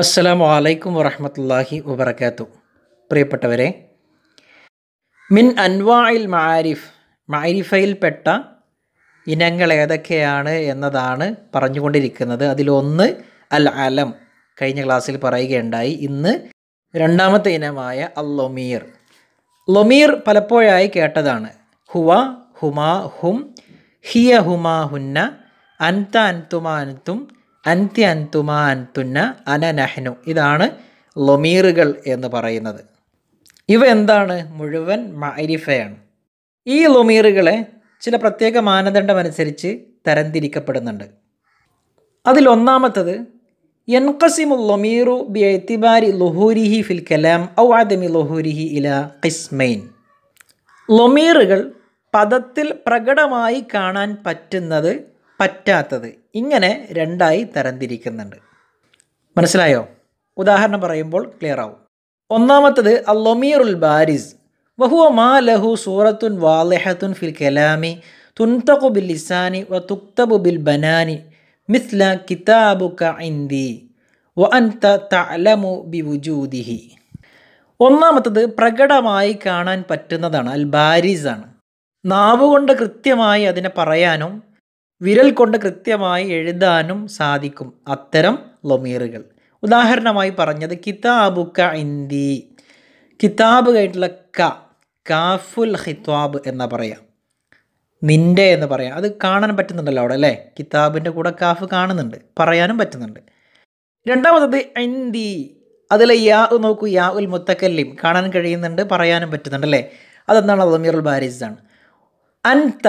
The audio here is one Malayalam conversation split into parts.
അസ്സലാമു അലൈക്കും വറഹമത്തല്ലാഹി വബർക്കാത്തു പ്രിയപ്പെട്ടവരെ മിൻ അൻവായിൽ മാരിഫ് മാരിഫയിൽപ്പെട്ട ഇനങ്ങൾ ഏതൊക്കെയാണ് എന്നതാണ് പറഞ്ഞുകൊണ്ടിരിക്കുന്നത് അതിലൊന്ന് അൽ അലം കഴിഞ്ഞ ക്ലാസ്സിൽ പറയുകയുണ്ടായി ഇന്ന് രണ്ടാമത്തെ ഇനമായ അൽ ലൊമീർ ലൊമീർ പലപ്പോഴായി കേട്ടതാണ് ഹുവ ഹുമാ ഹും ഹിയ ഹുമാ ഹുന്ന അൻത അൻതുമാ അൻതും അന്ത്യ അന്തുമാ അന്തുന്ന അനനഹ്നു ഇതാണ് ലൊമീറുകൾ എന്ന് പറയുന്നത് ഇവ എന്താണ് മുഴുവൻ മൈരിഫയാണ് ഈ ലൊമീറുകളെ ചില പ്രത്യേക മാനദണ്ഡമനുസരിച്ച് തരംതിരിക്കപ്പെടുന്നുണ്ട് അതിലൊന്നാമത്തത് എൻകസിമു ലൊമീറു ബി എത്തിബാരി ലൊഹൂരിഹി ഫിൽ കലാം ഔ ആദമി ലൊഹൂരിഹി ഇല കിസ്മെയിൻ ലൊമീറുകൾ പദത്തിൽ പ്രകടമായി കാണാൻ പറ്റുന്നത് പറ്റാത്തത് ഇങ്ങനെ രണ്ടായി തരംതിരിക്കുന്നുണ്ട് മനസ്സിലായോ ഉദാഹരണം പറയുമ്പോൾ ക്ലിയർ ആവും ഒന്നാമത്തത് അൽ ലൊമീറുൽ ബാരിസ് വഹുവ മാ ലഹു സൂറത്തുൻ വാലഹത്തുൻ ഫിൽ കലാമി തുൻതകു ബിൽ ലിസാനി വ തുക്തബു ബിൽ ബനാനി മിസ്ല കിതാബുക ഇന്ദി വ അൻത തഅലമു ബി വുജൂദിഹി ഒന്നാമത്തത് പ്രകടമായി കാണാൻ പറ്റുന്നതാണ് അൽ ബാരിസ് ആണ് നാവുകൊണ്ട് കൃത്യമായി അതിനെ പറയാനും വിരൽ കൊണ്ട് കൃത്യമായി എഴുതാനും സാധിക്കും അത്തരം ലൊമീറുകൾ ഉദാഹരണമായി പറഞ്ഞത് കിതാബുക്ക ഇന്തി കിതാബ് കഴിഞ്ഞിട്ടുള്ള ക കാഫുൽ ഹിത്വാബ് എന്ന പറയാം നിൻ്റെ എന്ന് പറയാം അത് കാണാൻ പറ്റുന്നുണ്ടല്ലോ അവിടെ അല്ലേ കിതാബിൻ്റെ കൂടെ കാഫ് കാണുന്നുണ്ട് പറയാനും പറ്റുന്നുണ്ട് രണ്ടാമത്തത് ഇന്തി അതിലെ യാ നോക്കൂ യാ ഉൽ മുത്തക്കല്ലിം കാണാൻ കഴിയുന്നുണ്ട് പറയാനും പറ്റുന്നുണ്ട് അല്ലേ അതെന്താണ് അദമീറുൽ ബാരിസാണ് അൻത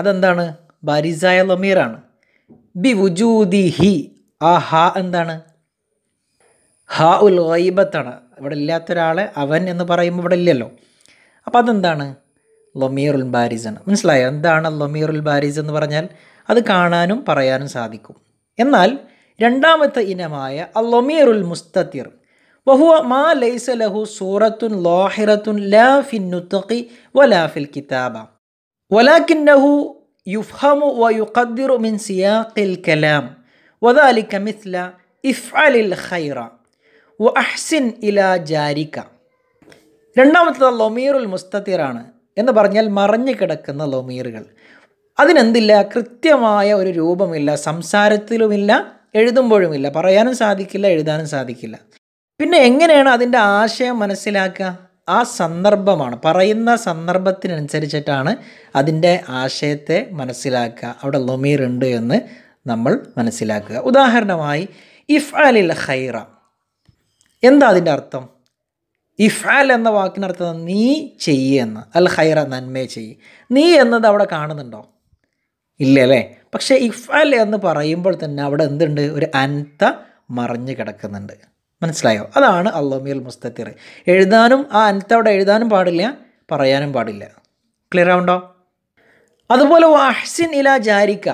അതെന്താണ് ബാരിസായ ലമീറാണ് ബി വുജൂദി ഹി ആ ഹ എന്താണ് ഹ ഉൽ ഗൈബത്താണ് ഇവിടെ ഇല്ലാത്ത ഒരാളെ അവൻ എന്ന് പറയുമ്പോൾ ഇവിടെ ഇല്ലല്ലോ അപ്പോൾ അതെന്താണ് ലൊമീറുൽ ബാരിസ് ആണ് മനസ്സിലായോ എന്താണ് ലൊമീറുൽ ബാരിസ് എന്ന് പറഞ്ഞാൽ അത് കാണാനും പറയാനും സാധിക്കും എന്നാൽ രണ്ടാമത്തെ ഇനമായ അ ലൊമീറുൽ മുസ്തത്തിർ വഹുവ മാ ലൈസ ലഹു സൂറത്തുൻ ലോഹിറത്തുൻ ലാ ഫിൻ നുത്തഖി വലാ ഫിൽ കിതാബ വലാക്കിന്നഹു يفهم ويقدر من سياق الكلام وذلك مثل افعل الخير واحسن الى جارك ജാരിക്ക രണ്ടാമത്തത് ലൊമീറുൽ മുസ്തത്തിറാണ് എന്ന് പറഞ്ഞാൽ മറഞ്ഞു കിടക്കുന്ന ലൊമീറുകൾ അതിനെന്തില്ല കൃത്യമായ ഒരു രൂപമില്ല സംസാരത്തിലുമില്ല എഴുതുമ്പോഴുമില്ല പറയാനും സാധിക്കില്ല എഴുതാനും സാധിക്കില്ല പിന്നെ എങ്ങനെയാണ് അതിൻ്റെ ആശയം മനസ്സിലാക്കുക ആ സന്ദർഭമാണ് പറയുന്ന സന്ദർഭത്തിനനുസരിച്ചിട്ടാണ് അതിൻ്റെ ആശയത്തെ മനസ്സിലാക്കുക അവിടെ ലൊമീർ ഉണ്ട് എന്ന് നമ്മൾ മനസ്സിലാക്കുക ഉദാഹരണമായി ഇഫ് അലിൽ ഹൈറ എന്താ അതിൻ്റെ അർത്ഥം അൽ എന്ന വാക്കിനർത്ഥം നീ എന്ന് അൽ ഹൈറ നന്മയെ ചെയ്യ് നീ എന്നത് അവിടെ കാണുന്നുണ്ടോ ഇല്ല അല്ലേ പക്ഷേ അൽ എന്ന് പറയുമ്പോൾ തന്നെ അവിടെ എന്തുണ്ട് ഒരു അൻത മറിഞ്ഞു കിടക്കുന്നുണ്ട് മനസ്സിലായോ അതാണ് അള്ളോമിയൽ മുസ്തത്തിർ എഴുതാനും ആ അനത്തവിടെ എഴുതാനും പാടില്ല പറയാനും പാടില്ല ക്ലിയർ ആവുണ്ടോ അതുപോലെ വാഹ്സിൻ ഇല ജാരിക്ക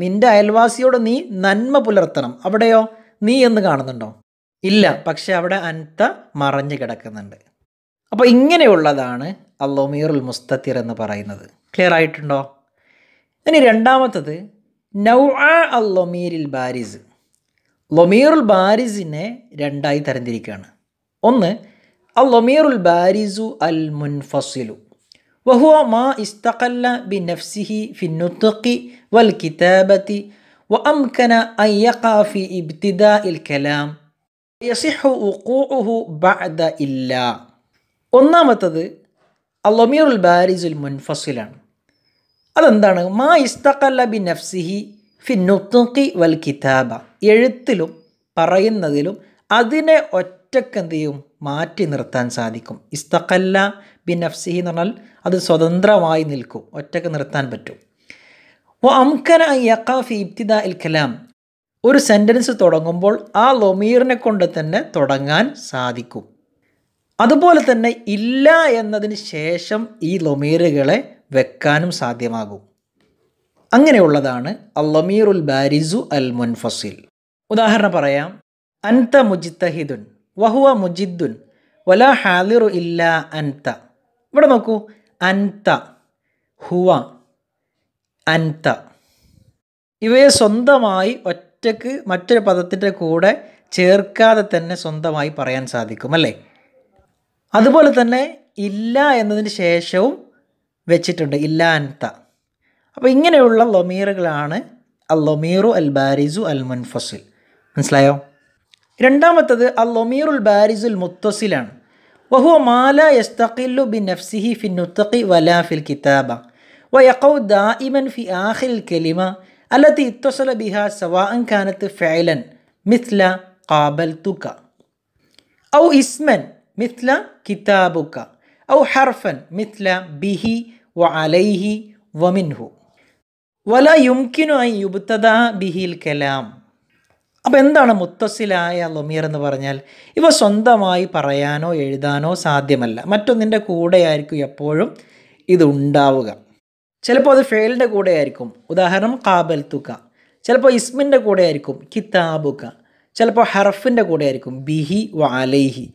നിൻ്റെ അയൽവാസിയോട് നീ നന്മ പുലർത്തണം അവിടെയോ നീ എന്ന് കാണുന്നുണ്ടോ ഇല്ല പക്ഷെ അവിടെ അനത്ത മറഞ്ഞു കിടക്കുന്നുണ്ട് അപ്പോൾ ഇങ്ങനെയുള്ളതാണ് ഉൽ മുസ്തത്തിർ എന്ന് പറയുന്നത് ക്ലിയർ ആയിട്ടുണ്ടോ ഇനി രണ്ടാമത്തത് നൗ ആ അള്ളോമീരിൽ ബാരിസ് ലൊമീറുൽ ബാരിസിനെ രണ്ടായി തരംതിരിക്കുകയാണ് ഒന്ന് അൽ ലൊമീറുൽ ബാരിസു അൽ മുൻഫസിലു വഹുവ മാ ഇസ്തഖല്ല ബി നഫ്സിഹി ഫിന്നുത്തുഖി വൽ കിതാബത്തി വ അംകന അയ്യഖാ ഫി ഇബ്തിദാ ഇൽ കലാം യസിഹു ഉഖൂഉഹു ബഅദ ഇല്ല ഒന്നാമത്തത് അൽ ലൊമീറുൽ ബാരിസുൽ മുൻഫസിലാണ് അതെന്താണ് മാ ഇസ്തഖല്ല ബി നഫ്സിഹി ഫി നുത്തുക്കി വൽ കിതാബ എഴുത്തിലും പറയുന്നതിലും അതിനെ ഒറ്റക്ക് എന്ത് ചെയ്യും മാറ്റി നിർത്താൻ സാധിക്കും ഇസ്തഖല്ല ബി നഫ്സിഹി എന്ന് പറഞ്ഞാൽ അത് സ്വതന്ത്രമായി നിൽക്കും ഒറ്റക്ക് നിർത്താൻ പറ്റും ഓ അംകന യക്കാഫി ഇബ്തിദ ഇൽ കലാം ഒരു സെൻറ്റൻസ് തുടങ്ങുമ്പോൾ ആ ലൊമീറിനെ കൊണ്ട് തന്നെ തുടങ്ങാൻ സാധിക്കും അതുപോലെ തന്നെ ഇല്ല എന്നതിന് ശേഷം ഈ ലൊമീറുകളെ വെക്കാനും സാധ്യമാകും അങ്ങനെയുള്ളതാണ് അല്ലമീറുൽ ബാരിസു അൽ മുൻഫസിൽ ഉദാഹരണം പറയാം അൻത മുജിത്തഹിദുൻ വഹുവ മുജിദ്ദുൻ വല ഹാദിറു ഇല്ല അൻത ഇവിടെ നോക്കൂ അൻത ഹുവ അൻത ഇവയെ സ്വന്തമായി ഒറ്റക്ക് മറ്റൊരു പദത്തിൻ്റെ കൂടെ ചേർക്കാതെ തന്നെ സ്വന്തമായി പറയാൻ സാധിക്കും അല്ലേ അതുപോലെ തന്നെ ഇല്ല എന്നതിന് ശേഷവും വെച്ചിട്ടുണ്ട് ഇല്ല അൻത അപ്പോൾ ഇങ്ങനെയുള്ള ലൊമീറുകളാണ് അൽ ലൊമീറു അൽ ബാരിസു അൽ മുൻഫസിൽ മനസ്സിലായോ രണ്ടാമത്തത് അൽ ലൊമീറുൽ ബാരിസുൽ മുത്തസിലാണ് വഹുവ മാല യസ്തഖില്ലു ബി നഫ്സിഹി ഫിൻ നുത്തഖി വലാ ഫിൽ കിതാബ വയഖൗ ദാഇമൻ ഫി ആഖിൽ കലിമ അല്ലത്തി ഇത്തസല ബിഹ സവാഅൻ കാനത്ത് ഫൈലൻ മിഥ്ല കാബൽ തുക ഔ ഇസ്മൻ മിഥ്ല കിതാബുക്ക ഔ ഹർഫൻ മിഥ്ല ബിഹി വ അലൈഹി വമിൻഹു വല യുംകിനുമായി യുബുത്തത ബിഹിൽ കലാം അപ്പോൾ എന്താണ് മുത്തസിലായ ലൊമിയർ എന്ന് പറഞ്ഞാൽ ഇവ സ്വന്തമായി പറയാനോ എഴുതാനോ സാധ്യമല്ല മറ്റൊന്നിൻ്റെ കൂടെയായിരിക്കും എപ്പോഴും ഇതുണ്ടാവുക ചിലപ്പോൾ അത് ഫെയിലിൻ്റെ കൂടെയായിരിക്കും ഉദാഹരണം കാബൽ തുക ചിലപ്പോൾ ഇസ്മിൻ്റെ കൂടെയായിരിക്കും കിതാബുക ചിലപ്പോൾ ഹർഫിൻ്റെ കൂടെയായിരിക്കും ബിഹി വാലേഹി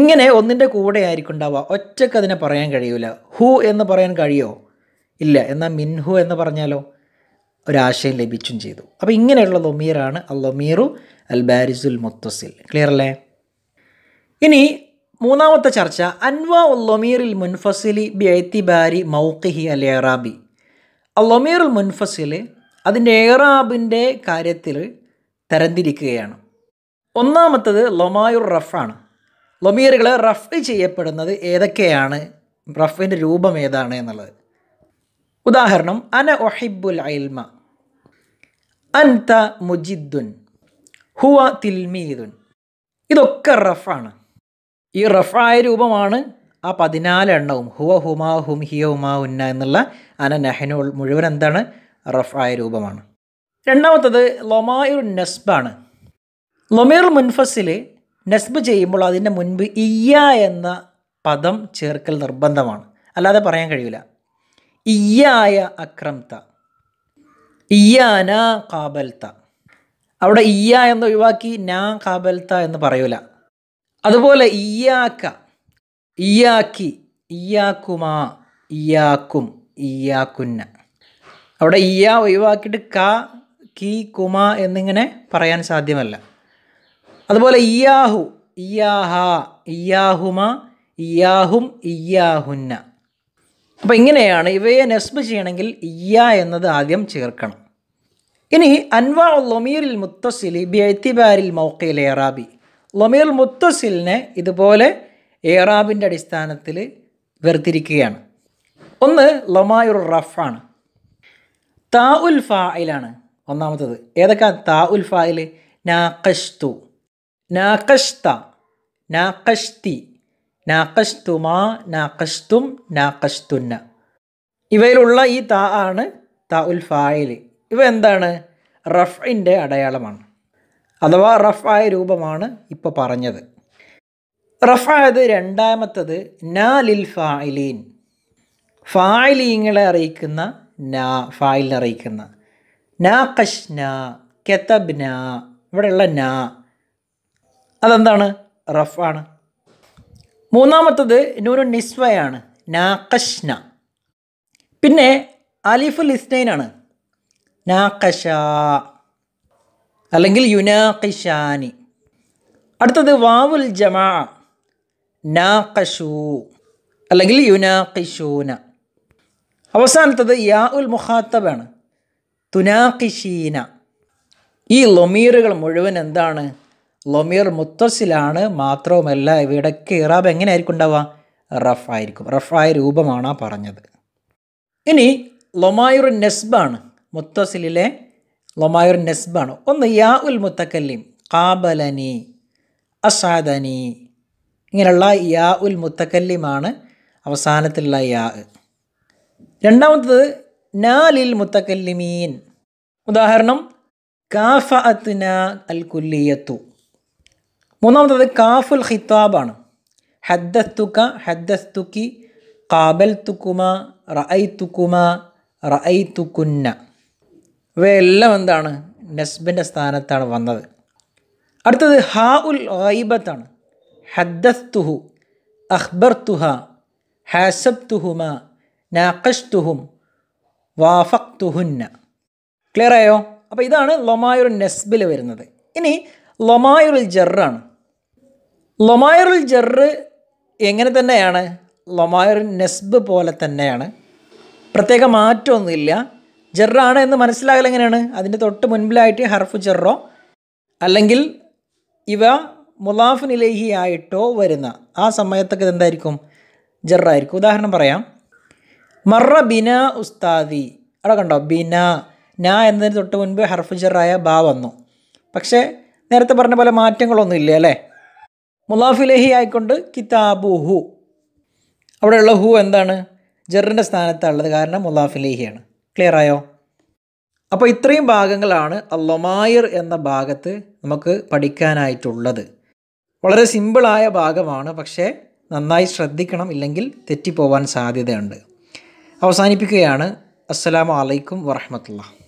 ഇങ്ങനെ ഒന്നിൻ്റെ കൂടെയായിരിക്കും ഉണ്ടാവുക ഒറ്റക്ക് അതിനെ പറയാൻ കഴിയൂല ഹു എന്ന് പറയാൻ കഴിയുമോ ഇല്ല എന്നാൽ മിൻഹു എന്ന് പറഞ്ഞാലോ ഒരാശയം ലഭിച്ചും ചെയ്തു അപ്പോൾ ഇങ്ങനെയുള്ള ലൊമീറാണ് അൽ ലൊമീറു അൽ ബാരിസുൽ മുത്തസിൽ ക്ലിയർ അല്ലേ ഇനി മൂന്നാമത്തെ ചർച്ച അൻവ ഉൽ ലൊമീറിൽ മുൻഫസിലി ബി ബാരി മൗക്കിഹി അൽ എറാബി അൽ ലൊമീറുൽ മുൻഫസിൽ അതിൻ്റെ എറാബിൻ്റെ കാര്യത്തിൽ തരംതിരിക്കുകയാണ് ഒന്നാമത്തത് ലൊമായുർ റഫാണ് ലൊമീറുകൾ റഫ് ചെയ്യപ്പെടുന്നത് ഏതൊക്കെയാണ് റഫിൻ്റെ രൂപം ഏതാണ് എന്നുള്ളത് ഉദാഹരണം അന ഒഹിബുൽ അയിൽമ അൻത മുജിദ്ദുൻ ഹുവ തിൽമീദുൻ ഇതൊക്കെ റഫാണ് ഈ റഫായ രൂപമാണ് ആ പതിനാലെണ്ണവും ഹുവ ഹുമാ ഹും ഹിയ ഹുമാ ഉന്ന എന്നുള്ള അന നെഹനു മുഴുവൻ എന്താണ് റഫായ രൂപമാണ് രണ്ടാമത്തത് ലൊമായുർ നെസ്ബാണ് ലൊമീർ മുൻഫസിൽ നെസ്ബ് ചെയ്യുമ്പോൾ അതിൻ്റെ മുൻപ് ഇയ്യ എന്ന പദം ചേർക്കൽ നിർബന്ധമാണ് അല്ലാതെ പറയാൻ കഴിയില്ല ഇയ്യായ അക്രംത ഇയ്യാന കാബൽത്ത അവിടെ ഇയ്യ എന്ന് ഒഴിവാക്കി നാ കാബൽത്ത എന്ന് പറയൂല അതുപോലെ ഇയാക്ക ഇയാക്കി ഇയാക്കുമാ ഇയാക്കും ഇയാക്കുന്ന അവിടെ ഇയ്യ ഒഴിവാക്കിയിട്ട് ക കി കുമ എന്നിങ്ങനെ പറയാൻ സാധ്യമല്ല അതുപോലെ ഇയാഹു ഇയാഹ ഇയാഹുമാ ഇയാഹും ഇയാഹുന്ന അപ്പോൾ ഇങ്ങനെയാണ് ഇവയെ നസ്ബ് ചെയ്യണമെങ്കിൽ ഇയ്യ എന്നത് ആദ്യം ചേർക്കണം ഇനി അൻവാ ലൊമീറിൽ മുത്തസിലി ബി എത്തിബാരിൽ മൗക്കയിൽ ഏറാബി ലൊമീർ മുത്തസിലിനെ ഇതുപോലെ ഏറാബിൻ്റെ അടിസ്ഥാനത്തിൽ വേർതിരിക്കുകയാണ് ഒന്ന് ലൊമായുർ റഫാണ് താ ഉൽ ഫായിലാണ് ഒന്നാമത്തത് ഏതൊക്കെ താ ഉൽ ഫായിൽ നാഖഷ്തു നാഖഷ്ത നാഖഷ്തി നാക്കസ്തുമാ നാക്കസ്തും നാക്കസ്തുന്ന ഇവയിലുള്ള ഈ താ ആണ് താ ഉൽ ഫായിൽ ഇവ എന്താണ് റഫിൻ്റെ അടയാളമാണ് അഥവാ റഫ് ആയ രൂപമാണ് ഇപ്പോൾ പറഞ്ഞത് റഫ് ആയത് രണ്ടാമത്തത് നാ ലിൽ ഫായിലീൻ ഫായിലീങ്ങളെ അറിയിക്കുന്ന നാ ഫായിലിനെ അറിയിക്കുന്ന നാ കെത്തബ് നാ ഇവിടെയുള്ള നാ അതെന്താണ് റഫാണ് മൂന്നാമത്തത് നൂനു നിസ്വയാണ് നാക്കഷ്ന പിന്നെ അലിഫുൽ ഇസ്നൈനാണ് നാക്കഷ അല്ലെങ്കിൽ യുനാഖിഷാനി അടുത്തത് വാവുൽ ജമാ നാക്കഷു അല്ലെങ്കിൽ യുനാഖിഷൂന അവസാനത്തത് യാ ഉൽ മുഹാത്തബാണ് തുനാഖിഷീന ഈ ലൊമീറുകൾ മുഴുവൻ എന്താണ് ലൊമീർ മുത്തസിലാണ് മാത്രവുമല്ല ഇവയുടെ കിറാബ് എങ്ങനെയായിരിക്കും ഉണ്ടാവുക റഫ് ആയിരിക്കും റഫായ രൂപമാണ് ആ പറഞ്ഞത് ഇനി ലൊമായുർ നെസ്ബാണ് മുത്തസിലെ ലൊമായുർ നെസ്ബാണ് ഒന്ന് യാ ഉൽ മുത്തക്കല്ലിം കാബലനി അസാദനി ഇങ്ങനെയുള്ള യാ ഉൽ മുത്തക്കല്ലിമാണ് അവസാനത്തിലുള്ള യാ രണ്ടാമത്തത് നാലിൽ മുത്തക്കല്ലിമീൻ ഉദാഹരണം കാഫ അത്ന അൽ കുല്ലിയത്തു മൂന്നാമത്തത് കാഫുൽ ഹിത്താബാണ് ഹദ്ദസ്തുക്ക ഹദ്ദസ്തുക്കി കാബൽ തുക്കുമ റഐ തുക്കുമ റഐ തുക്കുന്ന ഇവയെല്ലാം എന്താണ് നസ്ബിൻ്റെ സ്ഥാനത്താണ് വന്നത് അടുത്തത് ഹ ഉൽ ഐബത്താണ് ഹദ്ദസ്തുഹു അഹ്ബർ തുഹ ഹാസബ് തുഹുമ നാക്കഷ് തുഹും വാഫക് തുഹുന്ന ക്ലിയർ അപ്പോൾ ഇതാണ് ലൊമായുർ നസ്ബിൽ വരുന്നത് ഇനി ലൊമായുൽ ജറാണ് ലൊമായറുൽ ജറ് എങ്ങനെ തന്നെയാണ് ലൊമായറുൽ നെസ്ബ് പോലെ തന്നെയാണ് പ്രത്യേക മാറ്റമൊന്നുമില്ല ജെറാണ് എന്ന് മനസ്സിലാകൽ എങ്ങനെയാണ് അതിൻ്റെ തൊട്ട് മുൻപിലായിട്ട് ഹർഫ് ജെറോ അല്ലെങ്കിൽ ഇവ നിലേഹി ആയിട്ടോ വരുന്ന ആ സമയത്തൊക്കെ ഇതെന്തായിരിക്കും ജെറായിരിക്കും ഉദാഹരണം പറയാം മറ ബിന ഉസ്താദി അവിടെ കണ്ടോ ബിന നാ എന്നതിന് തൊട്ട് മുൻപ് ഹർഫ് ജെറായ ബാ വന്നു പക്ഷേ നേരത്തെ പറഞ്ഞ പോലെ മാറ്റങ്ങളൊന്നും ഇല്ല അല്ലേ മുലാഫിലഹി ആയിക്കൊണ്ട് കിതാബു ഹു അവിടെയുള്ള ഹു എന്താണ് ജറിൻ്റെ സ്ഥാനത്താണുള്ളത് കാരണം മുലാഫിലേഹിയാണ് ക്ലിയർ ആയോ അപ്പോൾ ഇത്രയും ഭാഗങ്ങളാണ് അല്ലൊമായിർ എന്ന ഭാഗത്ത് നമുക്ക് പഠിക്കാനായിട്ടുള്ളത് വളരെ സിമ്പിളായ ഭാഗമാണ് പക്ഷേ നന്നായി ശ്രദ്ധിക്കണം ഇല്ലെങ്കിൽ തെറ്റിപ്പോവാൻ സാധ്യതയുണ്ട് അവസാനിപ്പിക്കുകയാണ് അസ്സലാമു അലൈക്കും വറഹമത്തുള്ള